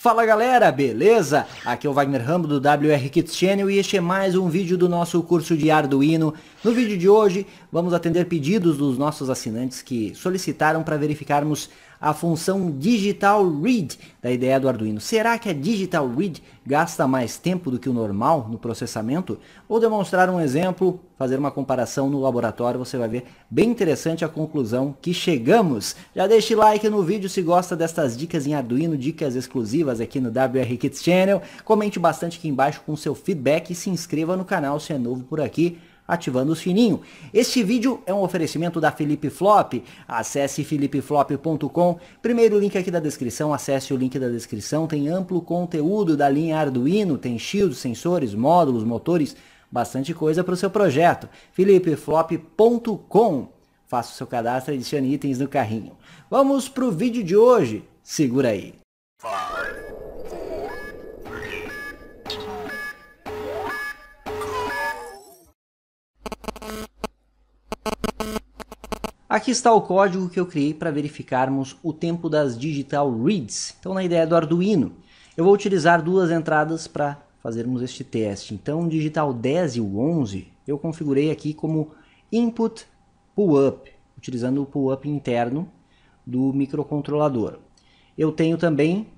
Fala galera, beleza? Aqui é o Wagner Rambo do WR Kids Channel e este é mais um vídeo do nosso curso de Arduino. No vídeo de hoje vamos atender pedidos dos nossos assinantes que solicitaram para verificarmos a função Digital Read da ideia do Arduino. Será que a Digital Read gasta mais tempo do que o normal no processamento? Vou demonstrar um exemplo, fazer uma comparação no laboratório, você vai ver bem interessante a conclusão que chegamos. Já deixe like no vídeo se gosta destas dicas em Arduino, dicas exclusivas aqui no WR Kids Channel. Comente bastante aqui embaixo com seu feedback e se inscreva no canal se é novo por aqui ativando o sininho. Este vídeo é um oferecimento da Felipe Flop. Acesse felipeflop.com. Primeiro link aqui da descrição, acesse o link da descrição. Tem amplo conteúdo da linha Arduino, tem shields, sensores, módulos, motores, bastante coisa para o seu projeto. felipeflop.com. Faça o seu cadastro e adicione itens no carrinho. Vamos para o vídeo de hoje. Segura aí. Aqui está o código que eu criei para verificarmos o tempo das digital reads. Então na ideia do Arduino, eu vou utilizar duas entradas para fazermos este teste. Então digital 10 e o 11 eu configurei aqui como input pull-up, utilizando o pull-up interno do microcontrolador. Eu tenho também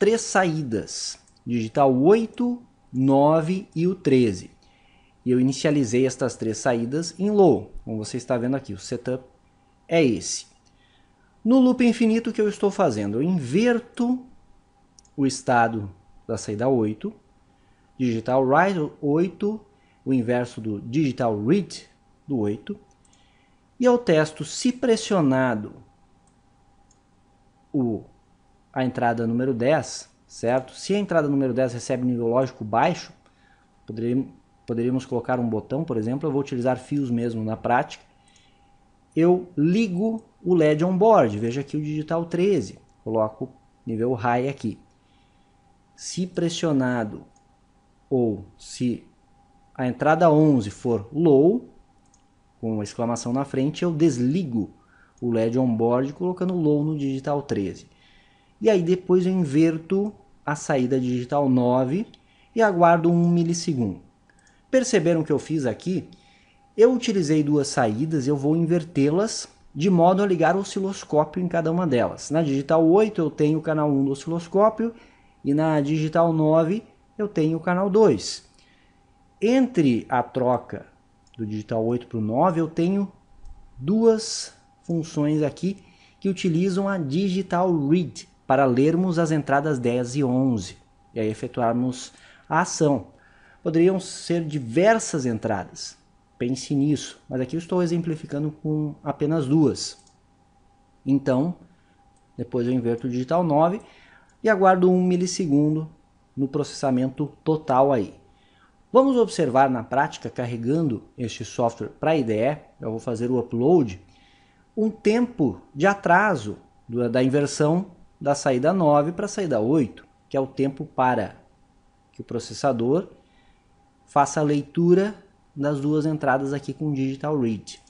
três saídas, digital 8, 9 e o 13. E eu inicializei estas três saídas em low, como você está vendo aqui, o setup é esse. No loop infinito, o que eu estou fazendo? Eu inverto o estado da saída 8, digital write 8, o inverso do digital read do 8, e eu testo se pressionado o, a entrada número 10, certo? Se a entrada número 10 recebe nível lógico baixo, poderíamos, poderíamos colocar um botão, por exemplo, eu vou utilizar fios mesmo na prática, eu ligo o LED on-board. Veja aqui o digital 13. Coloco nível high aqui. Se pressionado ou se a entrada 11 for low, com uma exclamação na frente, eu desligo o LED on-board colocando low no digital 13. E aí depois eu inverto a saída digital 9 e aguardo 1 milissegundo. Perceberam o que eu fiz aqui? Eu utilizei duas saídas, eu vou invertê-las de modo a ligar o osciloscópio em cada uma delas. Na digital 8 eu tenho o canal 1 do osciloscópio e na digital 9 eu tenho o canal 2. Entre a troca do digital 8 para o 9 eu tenho duas funções aqui que utilizam a digital read para lermos as entradas 10 e 11 e aí efetuarmos a ação. Poderiam ser diversas entradas. Pense nisso, mas aqui eu estou exemplificando com apenas duas. Então, depois eu inverto o digital 9 e aguardo 1 milissegundo no processamento total aí. Vamos observar na prática, carregando este software para a IDE, eu vou fazer o upload, um tempo de atraso da inversão da saída 9 para a saída 8, que é o tempo para que o processador faça a leitura das duas entradas aqui com Digital Read.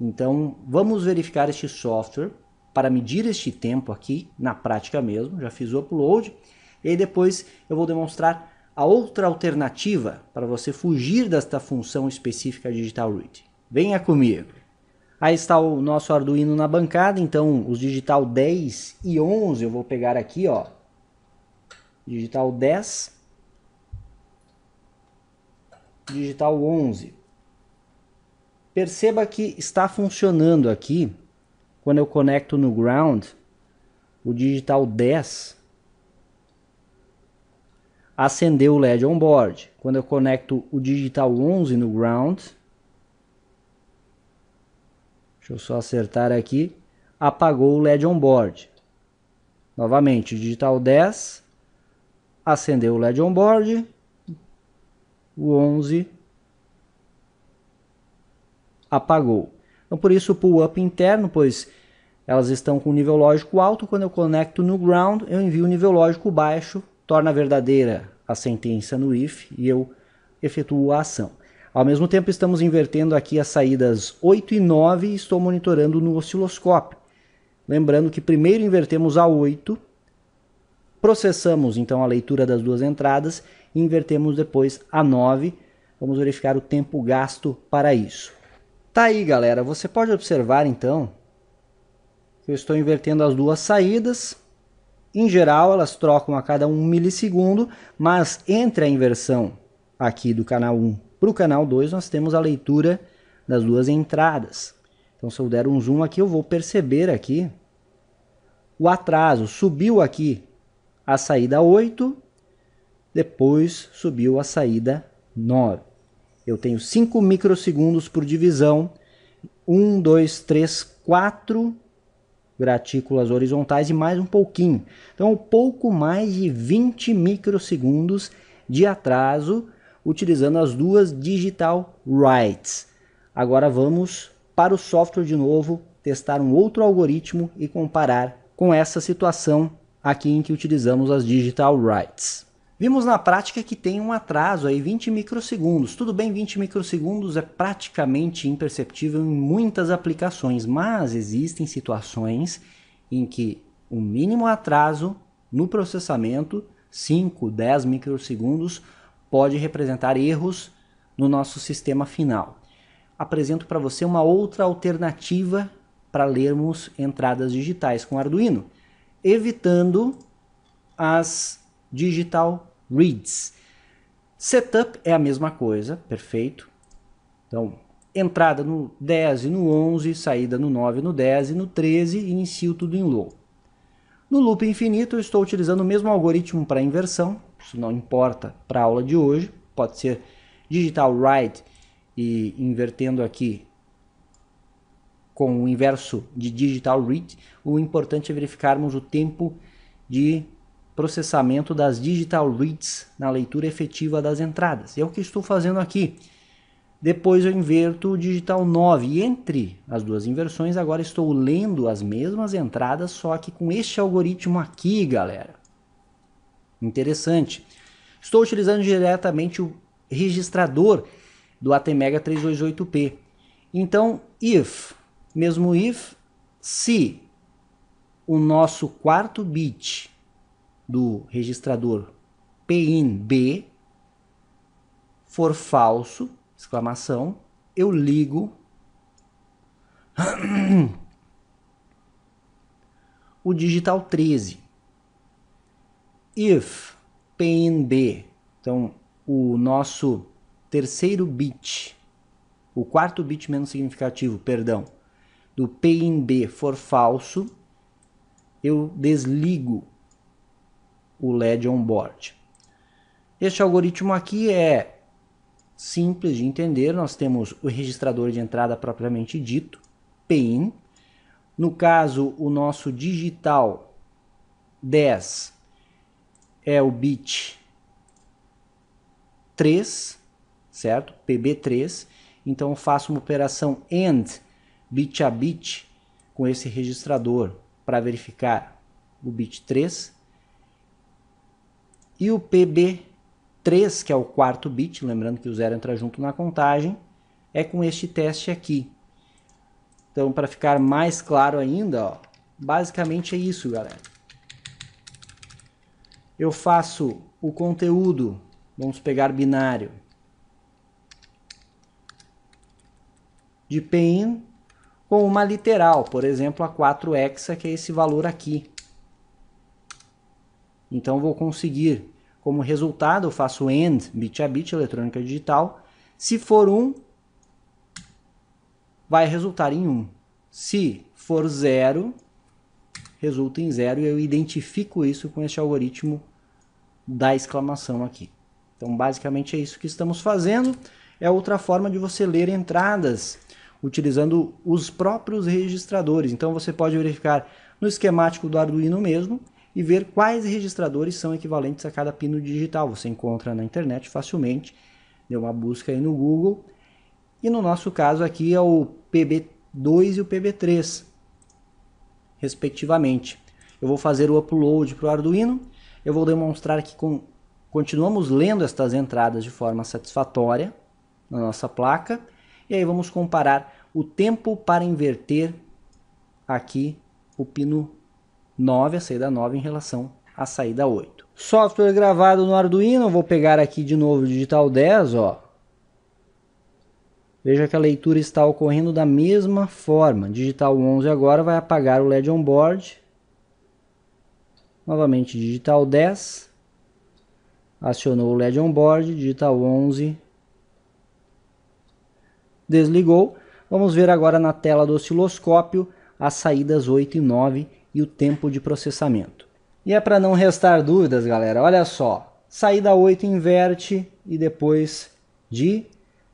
Então, vamos verificar este software para medir este tempo aqui na prática mesmo. Já fiz o upload e depois eu vou demonstrar a outra alternativa para você fugir desta função específica Digital Read. Venha comigo. Aí está o nosso Arduino na bancada, então os digital 10 e 11 eu vou pegar aqui, ó. Digital 10 digital 11. Perceba que está funcionando aqui, quando eu conecto no ground, o digital 10 acendeu o LED on board. Quando eu conecto o digital 11 no ground, deixa eu só acertar aqui, apagou o LED on board. Novamente, digital 10 acendeu o LED on board o 11 apagou. Então, por isso, o pull-up interno, pois elas estão com nível lógico alto. Quando eu conecto no ground, eu envio o nível lógico baixo, torna verdadeira a sentença no if e eu efetuo a ação. Ao mesmo tempo, estamos invertendo aqui as saídas 8 e 9 e estou monitorando no osciloscópio. Lembrando que primeiro invertemos a 8 Processamos então a leitura das duas entradas e invertemos depois a 9. Vamos verificar o tempo gasto para isso. Tá aí, galera. Você pode observar então que eu estou invertendo as duas saídas. Em geral, elas trocam a cada 1 milissegundo, mas entre a inversão aqui do canal 1 para o canal 2, nós temos a leitura das duas entradas. Então, se eu der um zoom aqui, eu vou perceber aqui o atraso. Subiu aqui a saída 8, depois subiu a saída 9. Eu tenho 5 microsegundos por divisão, 1, 2, 3, 4 gratículas horizontais e mais um pouquinho. Então, pouco mais de 20 microsegundos de atraso utilizando as duas digital writes. Agora vamos para o software de novo, testar um outro algoritmo e comparar com essa situação aqui em que utilizamos as digital rights. Vimos na prática que tem um atraso aí 20 microsegundos. Tudo bem, 20 microsegundos é praticamente imperceptível em muitas aplicações, mas existem situações em que o mínimo atraso no processamento, 5, 10 microsegundos, pode representar erros no nosso sistema final. Apresento para você uma outra alternativa para lermos entradas digitais com Arduino evitando as digital reads. Setup é a mesma coisa, perfeito. Então, entrada no 10 e no 11, saída no 9 no 10 e no 13 inicio tudo em low. No loop infinito eu estou utilizando o mesmo algoritmo para inversão, isso não importa para a aula de hoje, pode ser digital write e invertendo aqui com o inverso de digital read, o importante é verificarmos o tempo de processamento das digital reads na leitura efetiva das entradas. é o que estou fazendo aqui. Depois eu inverto o digital 9 e entre as duas inversões agora estou lendo as mesmas entradas, só que com este algoritmo aqui, galera. Interessante. Estou utilizando diretamente o registrador do ATmega 328P. Então, if mesmo if, se o nosso quarto bit do registrador PIN B for falso, exclamação, eu ligo o digital 13. If PIN B, então o nosso terceiro bit, o quarto bit menos significativo, perdão, do P B for falso, eu desligo o LED onboard. Este algoritmo aqui é simples de entender, nós temos o registrador de entrada propriamente dito, PIN. No caso, o nosso digital 10 é o bit 3, certo? PB3. Então, eu faço uma operação AND bit a bit com esse registrador para verificar o bit 3 e o PB3, que é o quarto bit, lembrando que o zero entra junto na contagem, é com este teste aqui. Então, para ficar mais claro ainda, ó, basicamente é isso, galera. Eu faço o conteúdo, vamos pegar binário, de pin com uma literal, por exemplo, a 4 hexa, que é esse valor aqui. Então vou conseguir, como resultado, eu faço AND, bit a bit, eletrônica digital. Se for 1, vai resultar em 1. Se for 0, resulta em 0 e eu identifico isso com este algoritmo da exclamação aqui. Então basicamente é isso que estamos fazendo. É outra forma de você ler entradas utilizando os próprios registradores. Então você pode verificar no esquemático do Arduino mesmo e ver quais registradores são equivalentes a cada pino digital. Você encontra na internet facilmente, deu uma busca aí no Google. E no nosso caso aqui é o PB2 e o PB3, respectivamente. Eu vou fazer o upload para o Arduino, eu vou demonstrar que com... continuamos lendo estas entradas de forma satisfatória na nossa placa, e aí vamos comparar o tempo para inverter aqui o pino 9, a saída 9 em relação à saída 8. Software gravado no Arduino, vou pegar aqui de novo o digital 10, ó. Veja que a leitura está ocorrendo da mesma forma. Digital 11 agora vai apagar o LED on board. Novamente digital 10. Acionou o LED on board, digital 11. Desligou. Vamos ver agora na tela do osciloscópio as saídas 8 e 9 e o tempo de processamento. E é para não restar dúvidas, galera, olha só. Saída 8 inverte e depois de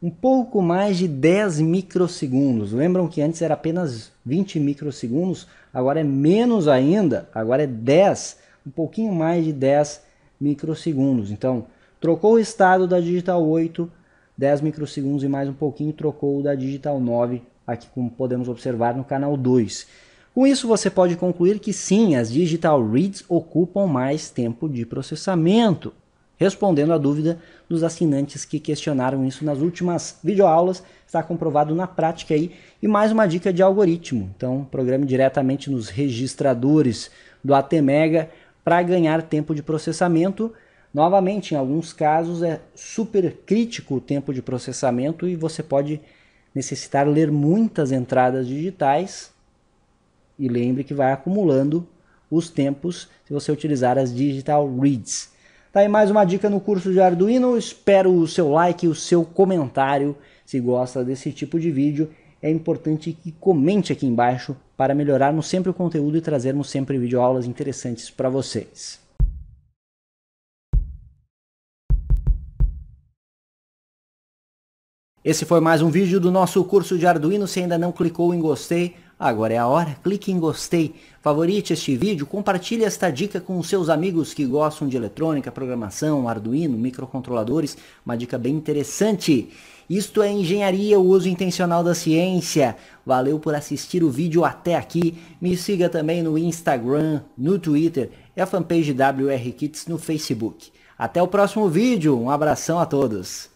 um pouco mais de 10 microsegundos. Lembram que antes era apenas 20 microsegundos, agora é menos ainda, agora é 10, um pouquinho mais de 10 microsegundos. Então, trocou o estado da digital 8 10 microsegundos e mais um pouquinho, trocou o da Digital 9, aqui como podemos observar no canal 2. Com isso, você pode concluir que sim, as Digital Reads ocupam mais tempo de processamento, respondendo à dúvida dos assinantes que questionaram isso nas últimas videoaulas, está comprovado na prática aí. E mais uma dica de algoritmo, então programe diretamente nos registradores do ATmega para ganhar tempo de processamento, Novamente, em alguns casos é super crítico o tempo de processamento e você pode necessitar ler muitas entradas digitais. E lembre que vai acumulando os tempos se você utilizar as digital reads. Tá aí mais uma dica no curso de Arduino. Espero o seu like, o seu comentário. Se gosta desse tipo de vídeo, é importante que comente aqui embaixo para melhorarmos sempre o conteúdo e trazermos sempre videoaulas interessantes para vocês. Esse foi mais um vídeo do nosso curso de Arduino. Se ainda não clicou em gostei, agora é a hora. Clique em gostei, favorite este vídeo, compartilhe esta dica com os seus amigos que gostam de eletrônica, programação, Arduino, microcontroladores. Uma dica bem interessante. Isto é engenharia, o uso intencional da ciência. Valeu por assistir o vídeo até aqui. Me siga também no Instagram, no Twitter e a fanpage WR Kits no Facebook. Até o próximo vídeo. Um abração a todos.